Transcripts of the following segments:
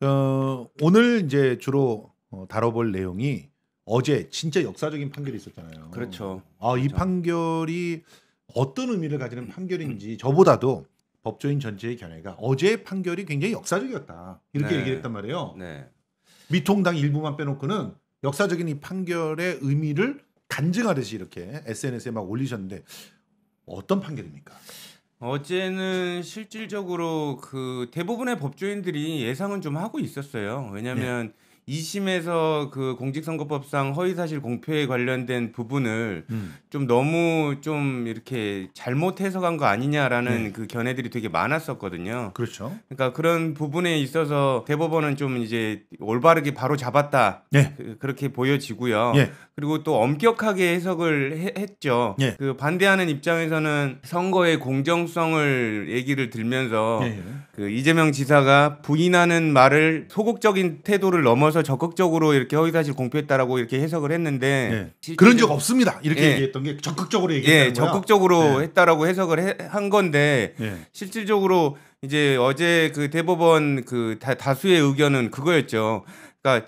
어, 오늘 이제 주로 어, 다뤄볼 내용이 어제 진짜 역사적인 판결이 있었잖아요. 그렇죠. 아, 이 그렇죠. 판결이 어떤 의미를 가지는 판결인지 저보다도 법조인 전체의 견해가 어제 판결이 굉장히 역사적이었다 이렇게 네. 얘기를 했단 말이에요. 네. 미통당 일부만 빼놓고는 역사적인 이 판결의 의미를 간증하듯이 이렇게 SNS에 막 올리셨는데 어떤 판결입니까? 어제는 실질적으로 그 대부분의 법조인들이 예상은 좀 하고 있었어요. 왜냐하면 네. 2심에서 그 공직선거법상 허위사실 공표에 관련된 부분을 음. 좀 너무 좀 이렇게 잘못 해석한 거 아니냐라는 네. 그 견해들이 되게 많았었거든요. 그렇죠. 그러니까 그런 부분에 있어서 대법원은 좀 이제 올바르게 바로 잡았다. 네. 그, 렇게 보여지고요. 네. 그리고 또 엄격하게 해석을 해, 했죠. 네. 그 반대하는 입장에서는 선거의 공정성을 얘기를 들면서 예, 그 이재명 지사가 부인하는 말을 소극적인 태도를 넘어 들어서 적극적으로 이렇게 허위사실 공표했다라고 이렇게 해석을 했는데 네. 그런 적 없습니다. 이렇게 네. 얘기했던 게 적극적으로 얘기했던 예, 거 적극적으로 네. 했다라고 해석을 해, 한 건데 네. 실질적으로 이제 어제 그 대법원 그 다, 다수의 의견은 그거였죠. 그러니까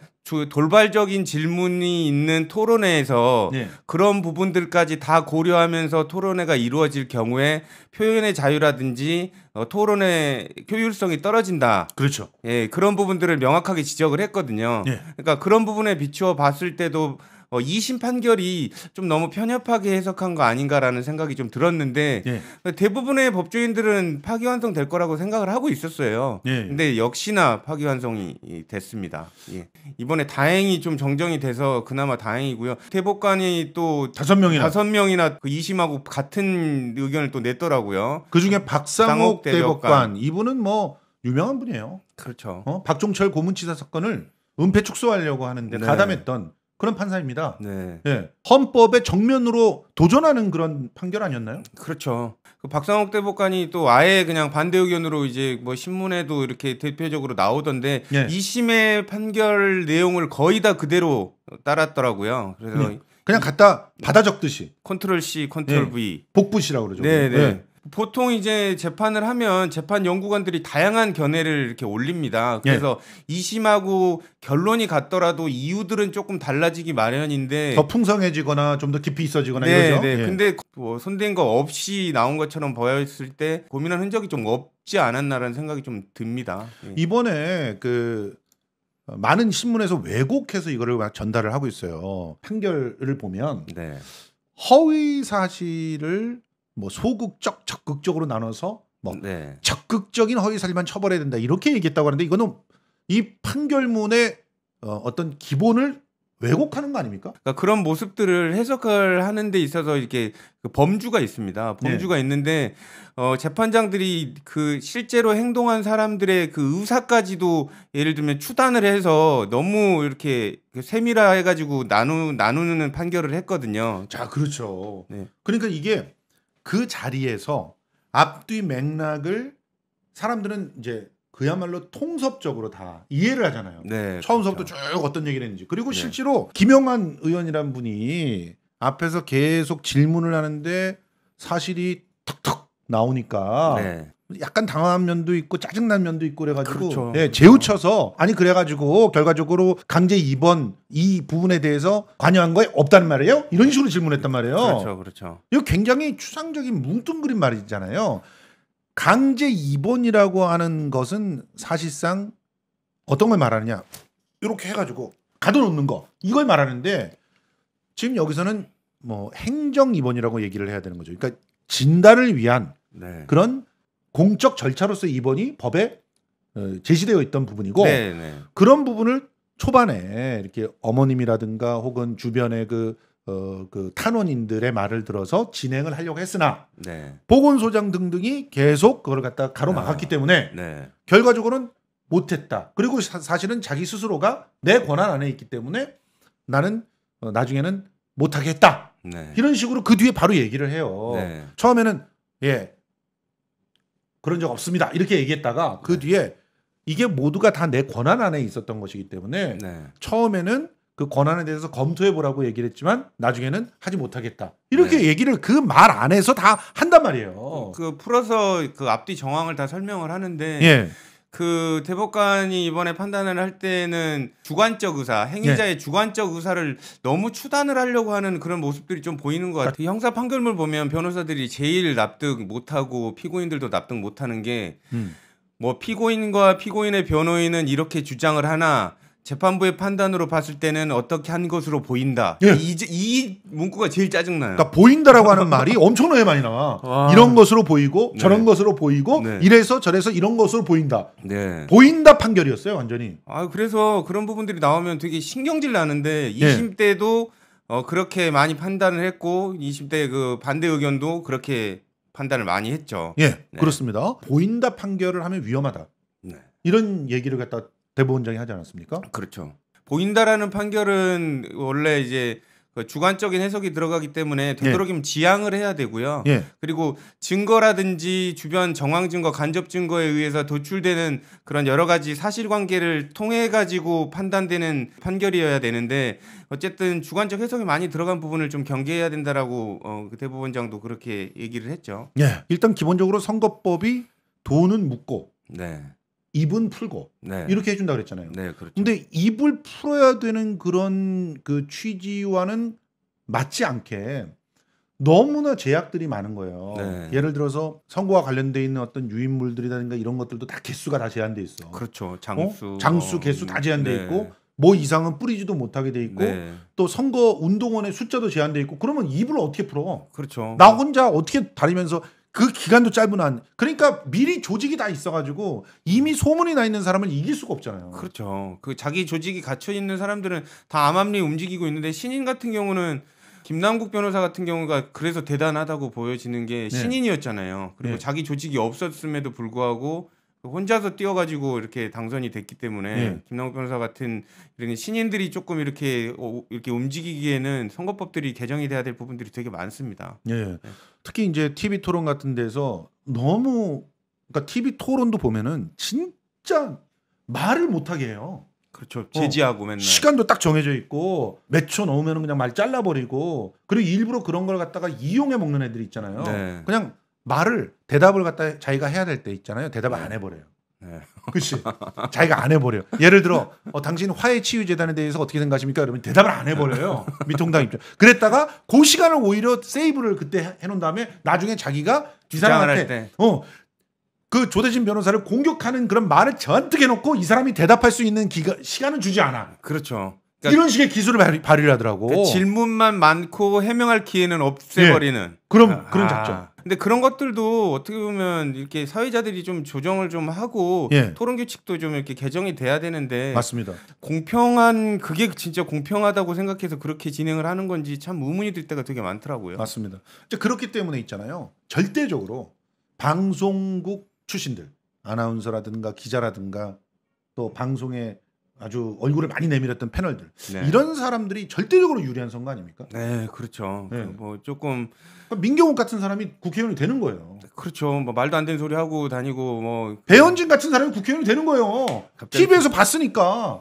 돌발적인 질문이 있는 토론회에서 네. 그런 부분들까지 다 고려하면서 토론회가 이루어질 경우에 표현의 자유라든지 어, 토론의 효율성이 떨어진다. 그렇죠. 예, 그런 부분들을 명확하게 지적을 했거든요. 네. 그러니까 그런 부분에 비추어 봤을 때도 어, 2심 판결이 좀 너무 편협하게 해석한 거 아닌가라는 생각이 좀 들었는데 예. 대부분의 법조인들은 파기환송 될 거라고 생각을 하고 있었어요. 예. 근데 역시나 파기환송이 됐습니다. 예. 이번 이번에 다행히 좀 정정이 돼서 그나마 다행이고요. 대법관이 또 다섯 명이나 다섯 명이나 그 이심하고 같은 의견을 또 냈더라고요. 그 중에 박상옥 대 대법관 이분은 뭐 유명한 분이에요. 그렇죠. 어? 박종철 고문치사 사건을 은폐 축소하려고 하는데 네. 가담했던 그런 판사입니다. 네. 예. 헌법에 정면으로 도전하는 그런 판결 아니었나요? 그렇죠. 그 박상욱 대법관이 또 아예 그냥 반대 의견으로 이제 뭐 신문에도 이렇게 대표적으로 나오던데 예. 2심의 판결 내용을 거의 다 그대로 따랐더라고요. 그래서 네. 그냥 갖다 받아 적듯이 컨트롤 C, 컨트롤 예. V, 복붙이라고 그러죠. 네, 네. 예. 보통 이제 재판을 하면 재판 연구관들이 다양한 견해를 이렇게 올립니다. 예. 그래서 예. 이심하고 결론이 같더라도 이유들은 조금 달라지기 마련인데 더 풍성해지거나 좀 더 깊이 있어지거나 네, 이러죠. 네. 예. 근데 뭐 손댄 거 없이 나온 것처럼 보였을 때 고민한 흔적이 좀 없지 않았나라는 생각이 좀 듭니다. 예. 이번에 그 많은 신문에서 왜곡해서 이거를 막 전달을 하고 있어요. 판결을 보면 네. 허위 사실을 뭐 소극적 적극적으로 나눠서 뭐 네. 적극적인 허위사실만 처벌해야 된다 이렇게 얘기했다고 하는데 이거는 이 판결문의 어, 어떤 기본을 왜곡하는 거 아닙니까? 그러니까 그런 모습들을 해석을 하는데 있어서 이렇게 그 범주가 있습니다. 범주가 네. 있는데 어, 재판장들이 그 실제로 행동한 사람들의 그 의사까지도 예를 들면 추단을 해서 너무 이렇게 그 세밀화해가지고 나누 나누는 판결을 했거든요. 자, 그렇죠. 네. 그러니까 이게 그 자리에서 앞뒤 맥락을 사람들은 이제 그야말로 통섭적으로 다 이해를 하잖아요. 네, 처음서부터 그렇죠. 쭉 어떤 얘기를 했는지. 그리고 네. 실제로 네. 김영환 의원이란 분이 앞에서 계속 질문을 하는데 사실이 탁탁 나오니까 네. 약간 당황한 면도 있고 짜증난 면도 있고 그래가지고 그렇죠. 예, 재우쳐서 아니 그래가지고 결과적으로 강제 입원 이 부분에 대해서 관여한 거에 없다는 말이에요 이런 식으로 질문했단 말이에요 그렇죠 그렇죠 이거 굉장히 추상적인 뭉뚱그린 말이잖아요 강제 입원이라고 하는 것은 사실상 어떤 걸 말하느냐 이렇게 해가지고 가둬놓는 거 이걸 말하는데 지금 여기서는 뭐 행정 입원이라고 얘기를 해야 되는 거죠 그러니까 진단을 위한 네. 그런 공적 절차로서 입원이 법에 어, 제시되어 있던 부분이고 네네. 네. 그런 부분을 초반에 이렇게 어머님이라든가 혹은 주변의 그, 어, 그 탄원인들의 말을 들어서 진행을 하려고 했으나 네. 보건소장 등등이 계속 그걸 갖다 가로막았기 아, 때문에 네. 결과적으로는 못했다. 그리고 사, 실은 자기 스스로가 내 권한 안에 있기 때문에 나는 어, 나중에는 못하게 했다. 네. 이런 식으로 그 뒤에 바로 얘기를 해요. 네. 처음에는 예 그런 적 없습니다. 이렇게 얘기했다가 그 네. 뒤에 이게 모두가 다 내 권한 안에 있었던 것이기 때문에 네. 처음에는 그 권한에 대해서 검토해 보라고 얘기를 했지만 나중에는 하지 못하겠다 이렇게 네. 얘기를 그 말 안에서 다 한단 말이에요. 그 풀어서 그 앞뒤 정황을 다 설명을 하는데 예. 그 대법관이 이번에 판단을 할 때는 주관적 의사, 행위자의 예. 주관적 의사를 너무 추단을 하려고 하는 그런 모습들이 좀 보이는 것 같아요. 형사 판결문 보면 변호사들이 제일 납득 못하고 피고인들도 납득 못하는 게뭐 음. 뭐 피고인과 피고인의 변호인은 이렇게 주장을 하나 재판부의 판단으로 봤을 때는 어떻게 한 것으로 보인다. 예. 이, 이 문구가 제일 짜증나요. 그러니까 보인다라고 하는 말이 엄청나게 많이 나와. 와. 아. 이런 것으로 보이고 네. 저런 것으로 보이고 네. 이래서 저래서 이런 것으로 보인다. 네. 보인다 판결이었어요, 완전히. 아 그래서 그런 부분들이 나오면 되게 신경질 나는데 2심 때도 어, 그렇게 많이 판단을 했고 20대 그 반대 의견도 그렇게 판단을 많이 했죠. 예, 네. 그렇습니다. 보인다 판결을 하면 위험하다. 네. 이런 얘기를 갖다 대법원장이 하지 않았습니까? 그렇죠. 보인다라는 판결은 원래 이제 그 주관적인 해석이 들어가기 때문에 예. 되도록이면 예. 지양을 해야 되고요. 예. 그리고 증거라든지 주변 정황 증거, 간접 증거에 의해서 도출되는 그런 여러 가지 사실관계를 통해 가지고 판단되는 판결이어야 되는데 어쨌든 주관적 해석이 많이 들어간 부분을 좀 경계해야 된다라고 어, 그 대법원장도 그렇게 얘기를 했죠. 예. 일단 기본적으로 선거법이 돈은 묻고 네. 입은 풀고 네. 이렇게 해준다 그랬잖아요. 네, 그렇죠. 근데 입을 풀어야 되는 그런 그 취지와는 맞지 않게 너무나 제약들이 많은 거예요. 네. 예를 들어서 선거와 관련돼 있는 어떤 유인물들이라든가 이런 것들도 다 개수가 다 제한돼 있어. 그렇죠. 장수, 어? 장수 뭐, 개수 다 제한돼 네. 있고 뭐 이상은 뿌리지도 못하게 돼 있고 네. 또 선거 운동원의 숫자도 제한돼 있고 그러면 입을 어떻게 풀어? 그렇죠. 나 혼자 어떻게 다니면서 그 기간도 짧은 한 그러니까 미리 조직이 다 있어가지고 이미 소문이 나 있는 사람을 이길 수가 없잖아요. 그렇죠. 그 자기 조직이 갇혀 있는 사람들은 다 암암리 움직이고 있는데 신인 같은 경우는 김남국 변호사 같은 경우가 그래서 대단하다고 보여지는 게 네. 신인이었잖아요. 그리고 네. 자기 조직이 없었음에도 불구하고 혼자서 뛰어가지고 이렇게 당선이 됐기 때문에 네. 김남국 변호사 같은 이런 신인들이 조금 이렇게 어, 이렇게 움직이기에는 선거법들이 개정이 돼야 될 부분들이 되게 많습니다. 예. 네. 특히 이제 TV 토론 같은 데서 너무 그러니까 TV 토론도 보면은 진짜 말을 못 하게 해요. 그렇죠. 어, 제지하고 어, 맨날 시간도 딱 정해져 있고 몇 초넘으면 그냥 말 잘라버리고 그리고 일부러 그런 걸 갖다가 이용해 먹는 애들이 있잖아요. 네. 그냥 말을 대답을 갖다 자기가 해야 될 때 있잖아요. 대답을 네. 안 해버려요. 네. 그치. 자기가 안 해버려요. 예를 들어, 어, 당신 화해 치유 재단에 대해서 어떻게 생각하십니까? 그러면 대답을 안 해버려요. 미통당 입장. 그랬다가 그 시간을 오히려 세이브를 그때 해놓은 다음에 나중에 자기가 이 사람한테 어, 그 조대진 변호사를 공격하는 그런 말을 전뜩 해놓고 이 사람이 대답할 수 있는 기가, 시간은 주지 않아. 그렇죠. 그러니까 이런 식의 기술을 발휘, 발휘를 하더라고. 그 질문만 많고 해명할 기회는 없애버리는. 네. 그럼 아, 그런 작전. 근데 그런 것들도 어떻게 보면 이렇게 사회자들이 좀 조정을 좀 하고 예. 토론 규칙도 좀 이렇게 개정이 돼야 되는데 맞습니다. 공평한 그게 진짜 공평하다고 생각해서 그렇게 진행을 하는 건지 참 의문이 들 때가 되게 많더라고요. 맞습니다. 그렇기 때문에 있잖아요. 절대적으로 방송국 출신들 아나운서라든가 기자라든가 또 방송에 아주 얼굴을 많이 내밀었던 패널들 네. 이런 사람들이 절대적으로 유리한 선거 아닙니까? 네, 그렇죠. 네. 그 뭐 조금 그러니까 민경욱 같은 사람이 국회의원이 되는 거예요. 그렇죠. 뭐 말도 안 되는 소리 하고 다니고 뭐 배현진 같은 사람이 국회의원이 되는 거예요. TV에서 봤으니까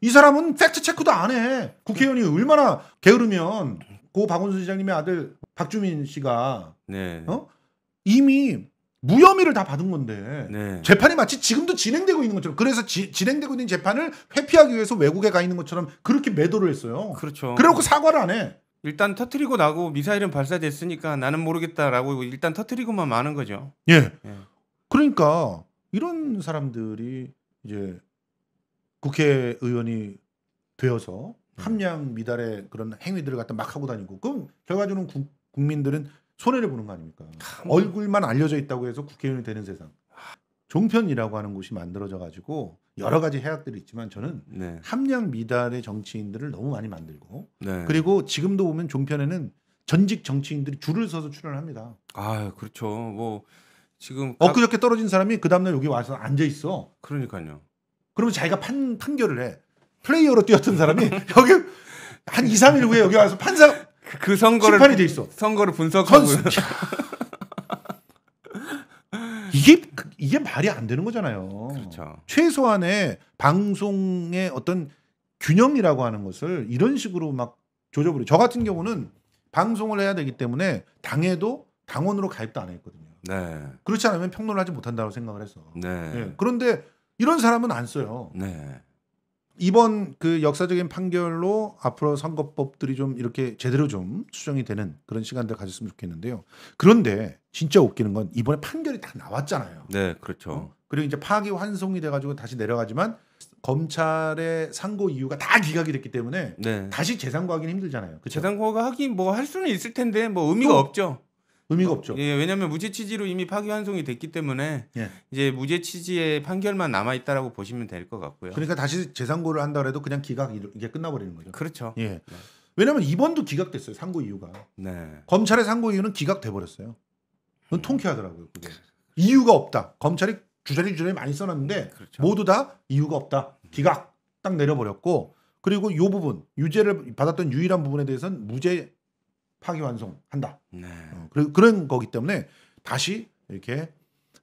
이 사람은 팩트 체크도 안 해. 국회의원이 얼마나 게으르면 고 박원순 시장님의 아들 박주민 씨가 네. 어? 이미 무혐의를 다 받은 건데 네. 재판이 마치 지금도 진행되고 있는 것처럼 그래서 지, 진행되고 있는 재판을 회피하기 위해서 외국에 가 있는 것처럼 그렇게 매도를 했어요. 그렇죠. 그래놓고 사과를 안 해. 일단 터트리고 나고 미사일은 발사됐으니까 나는 모르겠다라고 일단 터트리고만 마는 거죠. 예. 예. 그러니까 이런 사람들이 이제 국회의원이 되어서 음. 함량 미달의 그런 행위들을 갖다 막 하고 다니고 그럼 결과적으로 국, 국민들은 손해를 보는 거 아닙니까? 얼굴만 알려져 있다고 해서 국회의원이 되는 세상. 종편이라고 하는 곳이 만들어져 가지고 여러 가지 해악들이 있지만 저는 네. 함량 미달의 정치인들을 너무 많이 만들고 네. 그리고 지금도 보면 종편에는 전직 정치인들이 줄을 서서 출연합니다. 아 그렇죠. 뭐 지금 엊그저께 떨어진 사람이 그 다음날 여기 와서 앉아 있어. 그러니까요. 그러면 자기가 판 판결을 해. 플레이어로 뛰었던 사람이 여기 한 2, 3일 후에 여기 와서 판사 그, 그 선거를 심판이 돼 있어. 선거를 분석하고 선수, 이게 그, 이게 말이 안 되는 거잖아요. 그렇죠. 최소한의 방송의 어떤 균형이라고 하는 것을 이런 식으로 막 조져버려. 저 같은 경우는 방송을 해야 되기 때문에 당에도 당원으로 가입도 안 했거든요. 네. 그렇지 않으면 평론을 하지 못한다고 생각을 해서. 네. 네. 그런데 이런 사람은 안 써요. 네. 이번 그 역사적인 판결로 앞으로 선거법들이 좀 이렇게 제대로 좀 수정이 되는 그런 시간들 가졌으면 좋겠는데요. 그런데 진짜 웃기는 건 이번에 판결이 다 나왔잖아요. 네, 그렇죠. 어? 그리고 이제 파기 환송이 돼가지고 다시 내려가지만 검찰의 상고 이유가 다 기각이 됐기 때문에 네. 다시 재상고하기는 힘들잖아요. 그렇 재상고가 하긴 뭐 할 수는 있을 텐데 뭐 의미가 또, 없죠. 의미가 없죠. 예, 왜냐하면 무죄 취지로 이미 파기환송이 됐기 때문에 예. 이제 무죄 취지의 판결만 남아 있다라고 보시면 될 것 같고요. 그러니까 다시 재상고를 한다 그래도 그냥 기각 이게 끝나버리는 거죠. 그렇죠. 예. 네. 왜냐하면 이번도 기각됐어요. 상고 이유가 네. 검찰의 상고 이유는 기각돼 버렸어요. 그건 음. 통쾌하더라고요. 그게. 이유가 없다. 검찰이 주저리 주저리 많이 써놨는데 그렇죠. 모두 다 이유가 없다. 기각 딱 내려버렸고 그리고 요 부분 유죄를 받았던 유일한 부분에 대해서는 무죄 파기완송한다. 네. 어, 그, 그런 거기 때문에 다시 이렇게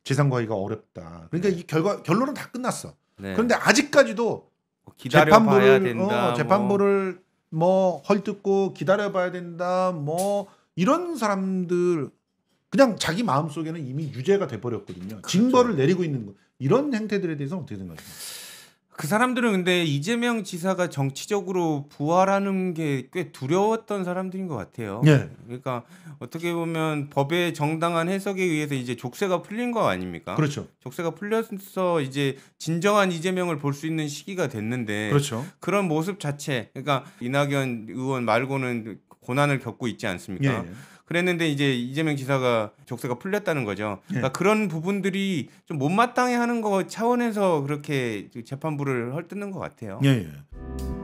재산과위가 어렵다. 그러니까 네. 이 결과 결론은 다 끝났어. 네. 그런데 아직까지도 뭐 재판부를 어, 된다, 어, 재판부를 뭐. 뭐 헐뜯고 기다려봐야 된다. 뭐 이런 사람들 그냥 자기 마음 속에는 이미 유죄가 돼버렸거든요. 그렇죠. 징벌을 내리고 있는 거 이런 행태들에 대해서 어떻게 생각하세요? 그 사람들은 근데 이재명 지사가 정치적으로 부활하는 게 꽤 두려웠던 사람들인 것 같아요. 네. 그러니까 어떻게 보면 법의 정당한 해석에 의해서 이제 족쇄가 풀린 거 아닙니까? 그렇죠. 족쇄가 풀려서 이제 진정한 이재명을 볼 수 있는 시기가 됐는데 그렇죠. 그런 모습 자체, 그러니까 이낙연 의원 말고는 고난을 겪고 있지 않습니까? 예. 예. 그랬는데 이제 이재명 지사가 족쇄가 풀렸다는 거죠. 네. 그러니까 그런 부분들이 좀 못마땅해 하는 거 차원에서 그렇게 재판부를 헐뜯는 것 같아요. 예. 네.